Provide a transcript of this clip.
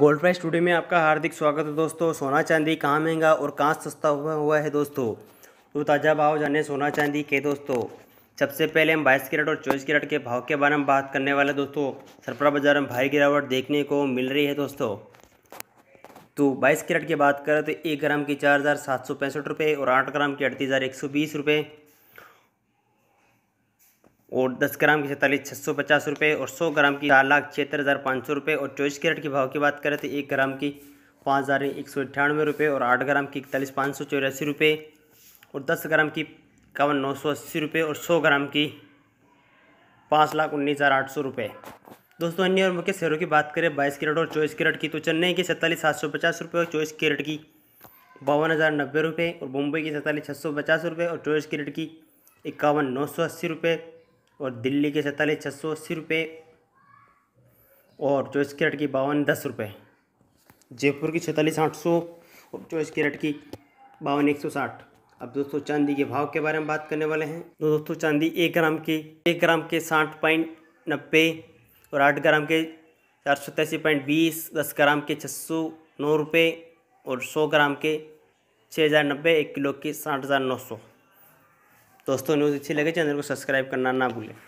gold price studio में आपका हार्दिक स्वागत है दोस्तों सोना चांदी कहाँ महंगा और कहाँ सस्ता हुआ हुआ है दोस्तों तो ताज़ा भाव जाने सोना चांदी के दोस्तों सबसे पहले हम बाईस कैरेट और चौबीस कैरेट के भाव के बारे में बात करने वाले दोस्तों सरपरा बाजार में भारी गिरावट देखने को मिल रही है दोस्तों तो बाईस कैरेट की बात करें तो एक ग्राम की चार हज़ार सात सौ पैंसठ रुपये और आठ ग्राम की अड़तीस हज़ार एक सौ बीस रुपये और 10 ग्राम की सैंतालीस छः सौ पचास रुपये और 100 ग्राम की चार लाख छिहत्तर हज़ार पाँच सौ रुपये और चौबीस कैरेट की भाव की बात करें तो एक ग्राम की पाँच हज़ार एक सौ अट्ठानवे रुपये और आठ ग्राम की इकतालीस पाँच सौ चौरासी रुपये और दस ग्राम की इक्यावन नौ सौ अस्सी रुपये और सौ ग्राम की पाँच लाख उन्नीस हज़ार आठ सौ रुपये दोस्तों अन्य और मुख्य शहरों की बात करें बाईस कैरेट और चौबीस कैरेट की तो चेन्नई की सैंतालीस सात सौ पचास रुपये और चौबीस कैरेट की बावन हज़ार नब्बे रुपये और मुंबई की सैंतालीस छः सौ पचास रुपये और चौबीस कैरेट की इक्यावन नौ सौ अस्सी रुपये और दिल्ली के सैंतालीस छः सौ अस्सी रुपये और चौबीस कैरेट की बावन दस रुपये जयपुर की छतालीस आठ सौ और चौबीस कैरेट की बावन एक सौ साठ अब दोस्तों चांदी के भाव के बारे में बात करने वाले हैं तो दोस्तों चांदी एक ग्राम के एक ग्राम के साठ पॉइंट नब्बे और आठ ग्राम के चार सौ तैसी पॉइंट बीस दस ग्राम के छः सौ नौ रुपये और सौ ग्राम के छः हज़ार नब्बे एक किलो के साठ हज़ार नौ सौ दोस्तों न्यूज़ अच्छी लगे चैनल को सब्सक्राइब करना ना भूलें